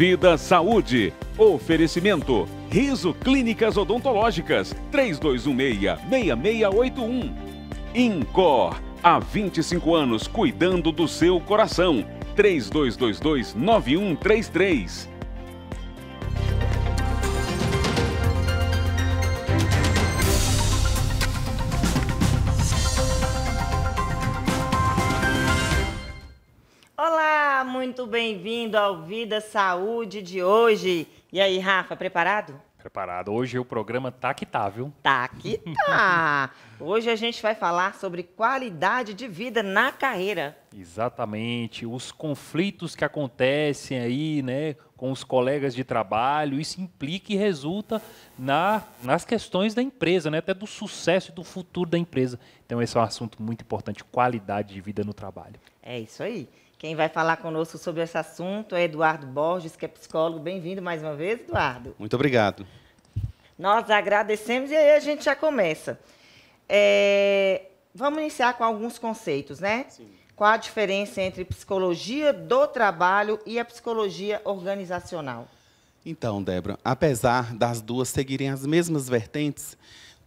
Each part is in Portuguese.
Vida Saúde. Oferecimento. Riso Clínicas Odontológicas. 3216-6681. Incor. Há 25 anos cuidando do seu coração. 3222-9133. muito bem-vindo ao Vida Saúde de hoje. E aí, Rafa, preparado? Preparado. Hoje o programa tá que tá, viu? Tá que tá. Hoje a gente vai falar sobre qualidade de vida na carreira. Exatamente. Os conflitos que acontecem aí, né, com os colegas de trabalho, isso implica e resulta na, nas questões da empresa, né, até do sucesso e do futuro da empresa. Então esse é um assunto muito importante, qualidade de vida no trabalho. É isso aí. Quem vai falar conosco sobre esse assunto é Eduardo Borges, que é psicólogo. Bem-vindo mais uma vez, Eduardo. Muito obrigado. Nós agradecemos e aí a gente já começa. É, vamos iniciar com alguns conceitos, né? Sim. Qual a diferença entre psicologia do trabalho e a psicologia organizacional? Então, Débora, apesar das duas seguirem as mesmas vertentes,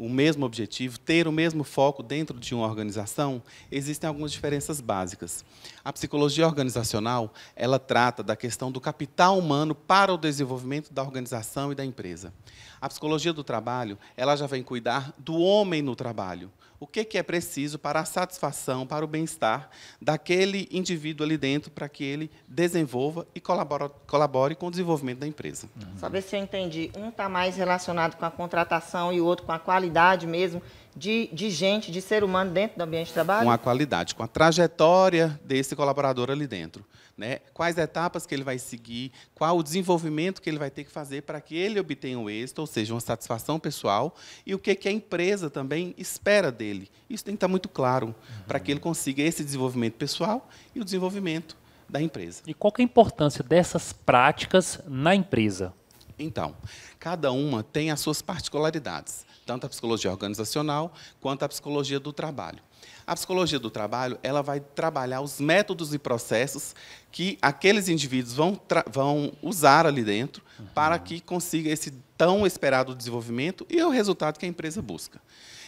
o mesmo objetivo, ter o mesmo foco dentro de uma organização, existem algumas diferenças básicas. A psicologia organizacional, ela trata da questão do capital humano para o desenvolvimento da organização e da empresa. A psicologia do trabalho, ela já vem cuidar do homem no trabalho o que, é preciso para a satisfação, para o bem-estar daquele indivíduo ali dentro, para que ele desenvolva e colabore, colabore com o desenvolvimento da empresa. Uhum. ver se eu entendi. Um está mais relacionado com a contratação e o outro com a qualidade mesmo de, de gente, de ser humano dentro do ambiente de trabalho? Com a qualidade, com a trajetória desse colaborador ali dentro. Né? Quais etapas que ele vai seguir, qual o desenvolvimento que ele vai ter que fazer para que ele obtenha o êxito, ou seja, uma satisfação pessoal, e o que, que a empresa também espera dele. Isso tem que estar muito claro uhum. para que ele consiga esse desenvolvimento pessoal e o desenvolvimento da empresa. E qual é a importância dessas práticas na empresa? Então, cada uma tem as suas particularidades tanto a psicologia organizacional quanto a psicologia do trabalho. A psicologia do trabalho ela vai trabalhar os métodos e processos que aqueles indivíduos vão, vão usar ali dentro uhum. para que consiga esse tão esperado desenvolvimento e o resultado que a empresa busca.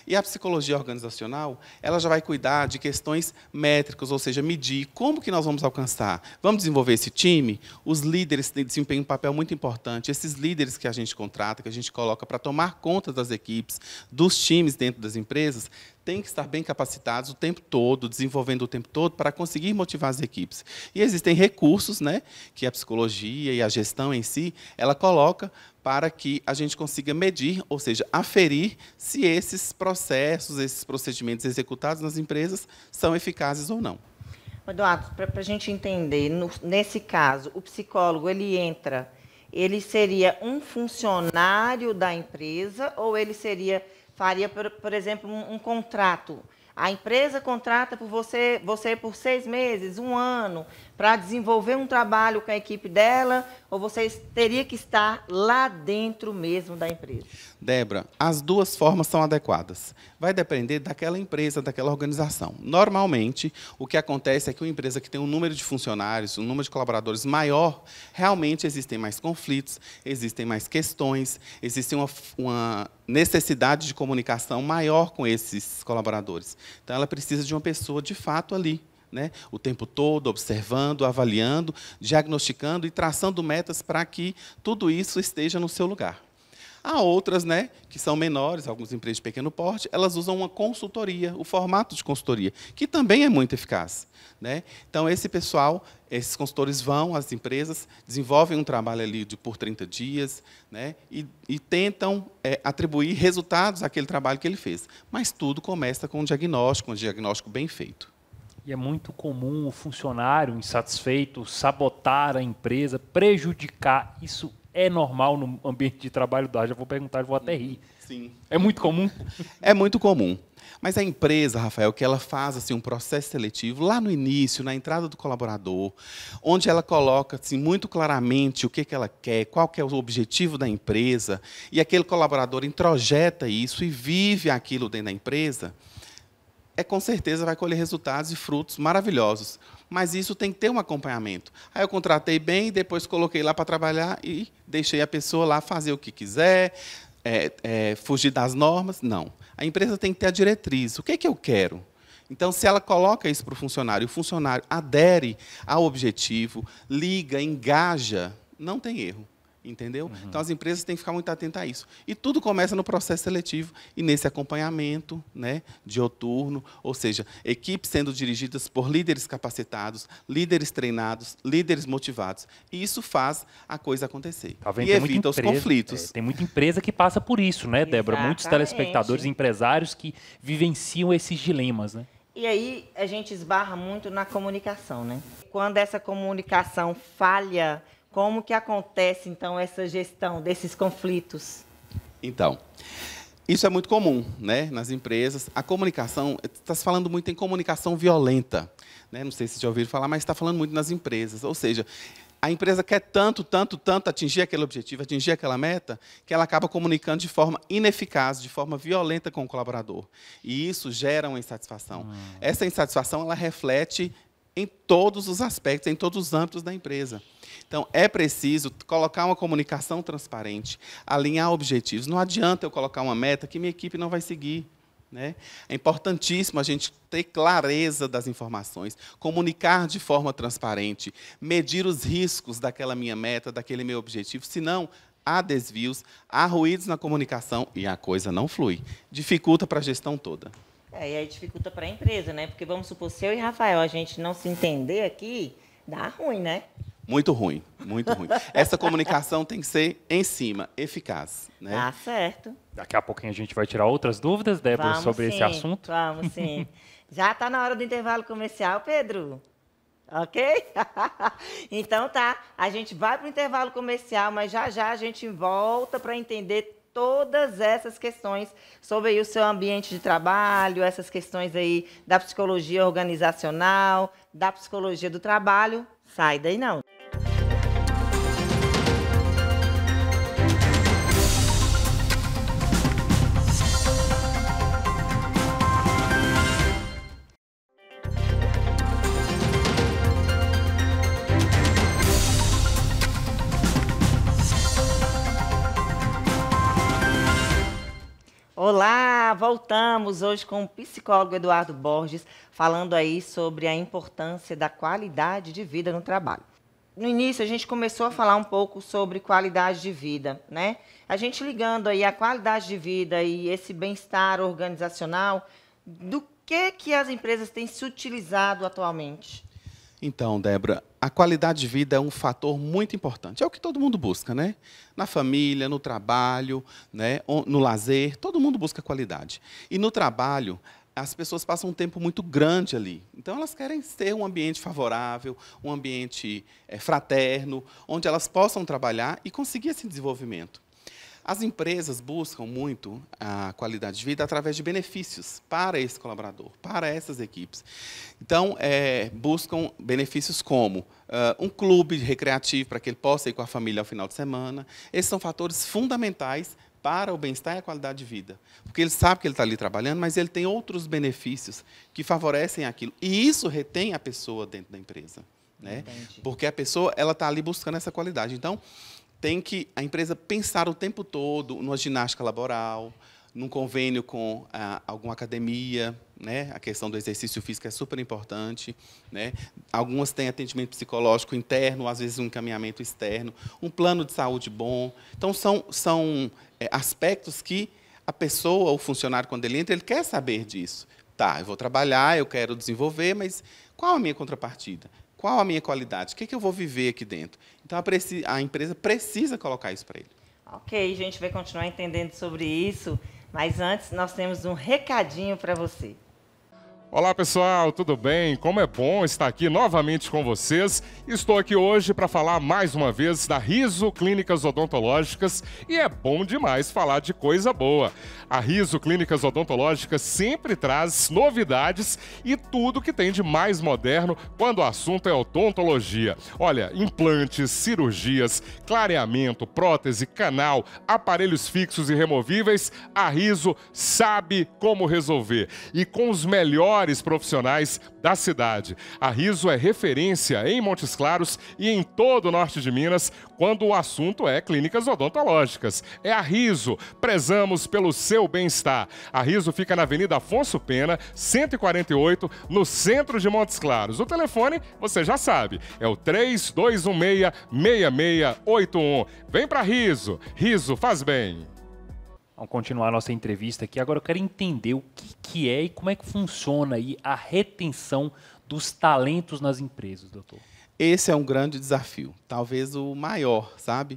E a psicologia organizacional, ela já vai cuidar de questões métricas, ou seja, medir como que nós vamos alcançar. Vamos desenvolver esse time? Os líderes desempenham um papel muito importante. Esses líderes que a gente contrata, que a gente coloca para tomar conta das equipes, dos times dentro das empresas, têm que estar bem capacitados o tempo todo, desenvolvendo o tempo todo, para conseguir motivar as equipes. E existem recursos né, que a psicologia e a gestão em si, ela coloca para que a gente consiga medir, ou seja, aferir se esses processos, esses procedimentos executados nas empresas são eficazes ou não. Eduardo, para a gente entender, no, nesse caso, o psicólogo ele entra, ele seria um funcionário da empresa ou ele seria faria, por, por exemplo, um, um contrato? A empresa contrata por você, você por seis meses, um ano, para desenvolver um trabalho com a equipe dela ou vocês teria que estar lá dentro mesmo da empresa? Débora, as duas formas são adequadas. Vai depender daquela empresa, daquela organização. Normalmente, o que acontece é que uma empresa que tem um número de funcionários, um número de colaboradores maior, realmente existem mais conflitos, existem mais questões, existe uma, uma necessidade de comunicação maior com esses colaboradores. Então, ela precisa de uma pessoa de fato ali né, o tempo todo, observando, avaliando, diagnosticando e traçando metas para que tudo isso esteja no seu lugar. Há outras, né, que são menores, algumas empresas de pequeno porte, elas usam uma consultoria, o formato de consultoria, que também é muito eficaz, né? Então esse pessoal, esses consultores vão às empresas, desenvolvem um trabalho ali de por 30 dias, né, e, e tentam é, atribuir resultados àquele trabalho que ele fez. Mas tudo começa com um diagnóstico, um diagnóstico bem feito. E é muito comum o funcionário insatisfeito sabotar a empresa, prejudicar. Isso é normal no ambiente de trabalho da Já vou perguntar, vou até rir. Sim. É muito comum? É muito comum. Mas a empresa, Rafael, que ela faz assim um processo seletivo lá no início, na entrada do colaborador, onde ela coloca assim muito claramente o que, que ela quer, qual que é o objetivo da empresa, e aquele colaborador introjeta isso e vive aquilo dentro da empresa é com certeza vai colher resultados e frutos maravilhosos. Mas isso tem que ter um acompanhamento. Aí eu contratei bem, depois coloquei lá para trabalhar e deixei a pessoa lá fazer o que quiser, é, é, fugir das normas. Não. A empresa tem que ter a diretriz. O que, é que eu quero? Então, se ela coloca isso para o funcionário, o funcionário adere ao objetivo, liga, engaja, não tem erro. Entendeu? Uhum. Então as empresas têm que ficar muito atentas a isso. E tudo começa no processo seletivo e nesse acompanhamento né, dioturno, ou seja, equipes sendo dirigidas por líderes capacitados, líderes treinados, líderes motivados. E isso faz a coisa acontecer. Tá vendo? E tem evita os empresa, conflitos. É, tem muita empresa que passa por isso, né, Débora? Muitos telespectadores, empresários que vivenciam esses dilemas, né? E aí a gente esbarra muito na comunicação, né? Quando essa comunicação falha como que acontece, então, essa gestão desses conflitos? Então, isso é muito comum né, nas empresas. A comunicação, está se falando muito em comunicação violenta. Né? Não sei se já ouviram falar, mas está falando muito nas empresas. Ou seja, a empresa quer tanto, tanto, tanto atingir aquele objetivo, atingir aquela meta, que ela acaba comunicando de forma ineficaz, de forma violenta com o colaborador. E isso gera uma insatisfação. Hum. Essa insatisfação ela reflete em todos os aspectos, em todos os âmbitos da empresa. Então, é preciso colocar uma comunicação transparente, alinhar objetivos. Não adianta eu colocar uma meta que minha equipe não vai seguir. Né? É importantíssimo a gente ter clareza das informações, comunicar de forma transparente, medir os riscos daquela minha meta, daquele meu objetivo, senão há desvios, há ruídos na comunicação e a coisa não flui. Dificulta para a gestão toda. É, e aí dificulta para a empresa, né? Porque vamos supor, se eu e Rafael a gente não se entender aqui, dá ruim, né? Muito ruim, muito ruim. Essa comunicação tem que ser em cima, eficaz. Né? Tá certo. Daqui a pouquinho a gente vai tirar outras dúvidas, Débora, vamos sobre sim, esse assunto. Vamos sim. Já está na hora do intervalo comercial, Pedro? Ok? então tá, a gente vai para o intervalo comercial, mas já já a gente volta para entender todas essas questões sobre o seu ambiente de trabalho, essas questões aí da psicologia organizacional, da psicologia do trabalho. Sai daí não, Olá, voltamos hoje com o psicólogo Eduardo Borges, falando aí sobre a importância da qualidade de vida no trabalho. No início a gente começou a falar um pouco sobre qualidade de vida, né? A gente ligando aí a qualidade de vida e esse bem-estar organizacional, do que que as empresas têm se utilizado atualmente? Então, Débora, a qualidade de vida é um fator muito importante. É o que todo mundo busca, né? Na família, no trabalho, né? no lazer, todo mundo busca qualidade. E no trabalho, as pessoas passam um tempo muito grande ali. Então, elas querem ter um ambiente favorável, um ambiente eh, fraterno, onde elas possam trabalhar e conseguir esse desenvolvimento. As empresas buscam muito a qualidade de vida através de benefícios para esse colaborador, para essas equipes. Então, é, buscam benefícios como uh, um clube recreativo para que ele possa ir com a família ao final de semana. Esses são fatores fundamentais para o bem-estar e a qualidade de vida. Porque ele sabe que ele está ali trabalhando, mas ele tem outros benefícios que favorecem aquilo. E isso retém a pessoa dentro da empresa. Né? Porque a pessoa ela está ali buscando essa qualidade. Então, tem que a empresa pensar o tempo todo numa ginástica laboral, num convênio com ah, alguma academia, né? A questão do exercício físico é super importante, né? Algumas têm atendimento psicológico interno, às vezes um encaminhamento externo, um plano de saúde bom. Então são são é, aspectos que a pessoa, o funcionário quando ele entra, ele quer saber disso. Tá, eu vou trabalhar, eu quero desenvolver, mas qual a minha contrapartida? Qual a minha qualidade? O que, é que eu vou viver aqui dentro? Então, a, preci a empresa precisa colocar isso para ele. Ok, a gente vai continuar entendendo sobre isso, mas antes nós temos um recadinho para você. Olá pessoal, tudo bem? Como é bom estar aqui novamente com vocês. Estou aqui hoje para falar mais uma vez da Riso Clínicas Odontológicas e é bom demais falar de coisa boa. A Riso Clínicas Odontológicas sempre traz novidades e tudo que tem de mais moderno quando o assunto é odontologia. Olha, implantes, cirurgias, clareamento, prótese, canal, aparelhos fixos e removíveis, a Riso sabe como resolver e com os melhores melhores profissionais da cidade. A Riso é referência em Montes Claros e em todo o norte de Minas quando o assunto é clínicas odontológicas. É a Riso. Prezamos pelo seu bem-estar. A Riso fica na Avenida Afonso Pena, 148, no centro de Montes Claros. O telefone, você já sabe, é o 3216 6681. Vem para Riso. Riso faz bem. Vamos continuar a nossa entrevista aqui. Agora eu quero entender o que, que é e como é que funciona aí a retenção dos talentos nas empresas, doutor. Esse é um grande desafio, talvez o maior, sabe?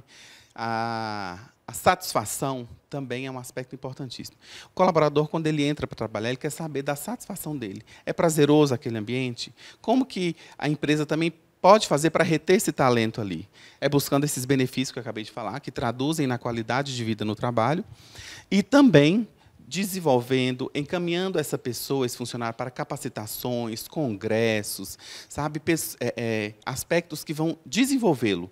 A, a satisfação também é um aspecto importantíssimo. O colaborador, quando ele entra para trabalhar, ele quer saber da satisfação dele. É prazeroso aquele ambiente? Como que a empresa também pode fazer para reter esse talento ali? É buscando esses benefícios que eu acabei de falar, que traduzem na qualidade de vida no trabalho, e também desenvolvendo, encaminhando essa pessoa, esse funcionário, para capacitações, congressos, sabe, é, é, aspectos que vão desenvolvê-lo.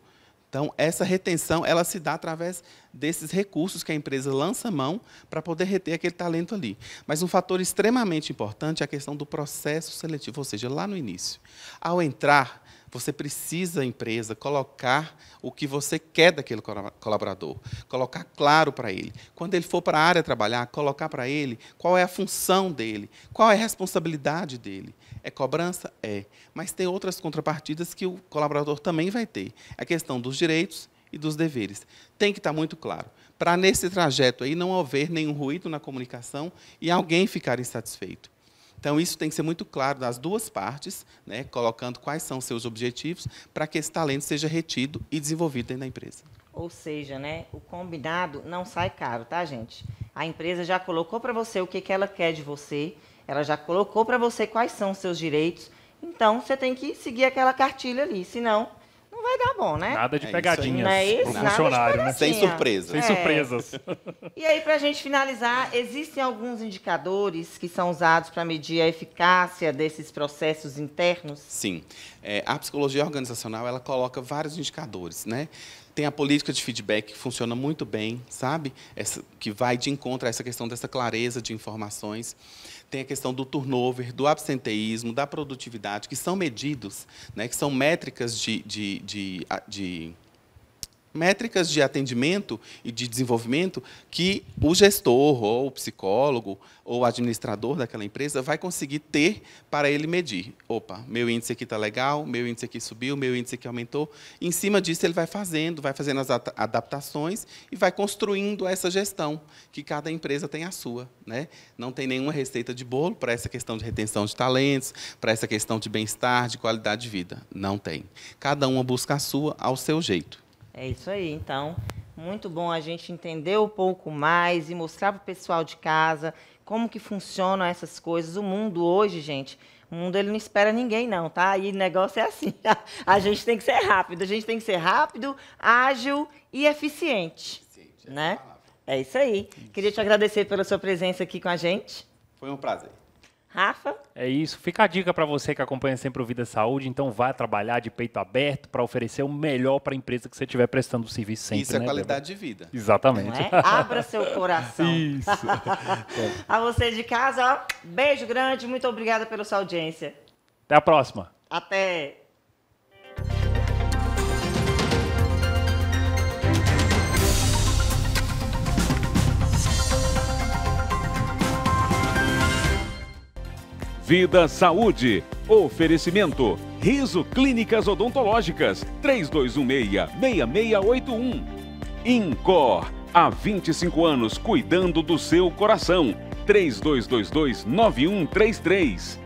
Então, essa retenção ela se dá através desses recursos que a empresa lança mão para poder reter aquele talento ali. Mas um fator extremamente importante é a questão do processo seletivo, ou seja, lá no início. Ao entrar você precisa, empresa, colocar o que você quer daquele colaborador, colocar claro para ele. Quando ele for para a área trabalhar, colocar para ele qual é a função dele, qual é a responsabilidade dele. É cobrança? É. Mas tem outras contrapartidas que o colaborador também vai ter. É a questão dos direitos e dos deveres. Tem que estar tá muito claro. Para nesse trajeto aí não haver nenhum ruído na comunicação e alguém ficar insatisfeito. Então, isso tem que ser muito claro das duas partes, né, colocando quais são seus objetivos, para que esse talento seja retido e desenvolvido dentro da empresa. Ou seja, né, o combinado não sai caro, tá, gente? A empresa já colocou para você o que, que ela quer de você, ela já colocou para você quais são os seus direitos, então você tem que seguir aquela cartilha ali, senão vai dar bom, né? Nada de É isso pegadinhas Não é isso? pro Nada de funcionário, né? Sem surpresa. Sem É. surpresas. E aí, para a gente finalizar, existem alguns indicadores que são usados para medir a eficácia desses processos internos? Sim. É, a psicologia organizacional ela coloca vários indicadores, né? Tem a política de feedback que funciona muito bem, sabe? Essa, que vai de encontro a essa questão dessa clareza de informações tem a questão do turnover, do absenteísmo, da produtividade, que são medidos, né, que são métricas de, de, de, de métricas de atendimento e de desenvolvimento que o gestor, ou o psicólogo, ou o administrador daquela empresa vai conseguir ter para ele medir. Opa, meu índice aqui está legal, meu índice aqui subiu, meu índice aqui aumentou. Em cima disso, ele vai fazendo, vai fazendo as adaptações e vai construindo essa gestão, que cada empresa tem a sua. Né? Não tem nenhuma receita de bolo para essa questão de retenção de talentos, para essa questão de bem-estar, de qualidade de vida. Não tem. Cada uma busca a sua ao seu jeito. É isso aí. Então, muito bom a gente entender um pouco mais e mostrar para o pessoal de casa como que funcionam essas coisas. O mundo hoje, gente, o mundo ele não espera ninguém, não, tá? E o negócio é assim. A gente tem que ser rápido, a gente tem que ser rápido, ágil e eficiente. eficiente é né? É isso aí. Queria te agradecer pela sua presença aqui com a gente. Foi um prazer. Rafa? É isso. Fica a dica para você que acompanha sempre o Vida Saúde. Então, vá trabalhar de peito aberto para oferecer o melhor para a empresa que você estiver prestando o serviço sempre. Isso é né, é qualidade Débora? de vida. Exatamente. É? Abra seu coração. Isso. a você de casa, ó, beijo grande. Muito obrigada pela sua audiência. Até a próxima. Até. Vida Saúde. Oferecimento. Riso Clínicas Odontológicas. 3216-6681. Incor. Há 25 anos cuidando do seu coração. 3222-9133.